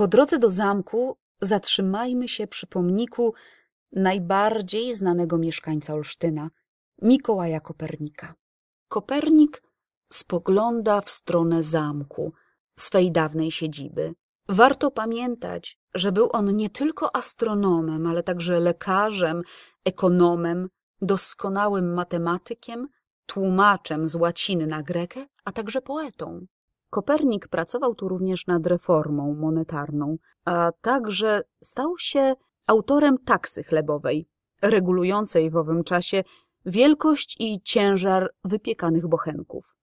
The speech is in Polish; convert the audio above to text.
Po drodze do zamku zatrzymajmy się przy pomniku najbardziej znanego mieszkańca Olsztyna, Mikołaja Kopernika. Kopernik spogląda w stronę zamku, swej dawnej siedziby. Warto pamiętać, że był on nie tylko astronomem, ale także lekarzem, ekonomem, doskonałym matematykiem, tłumaczem z łaciny na grekę, a także poetą. Kopernik pracował tu również nad reformą monetarną, a także stał się autorem taksy chlebowej, regulującej w owym czasie wielkość i ciężar wypiekanych bochenków.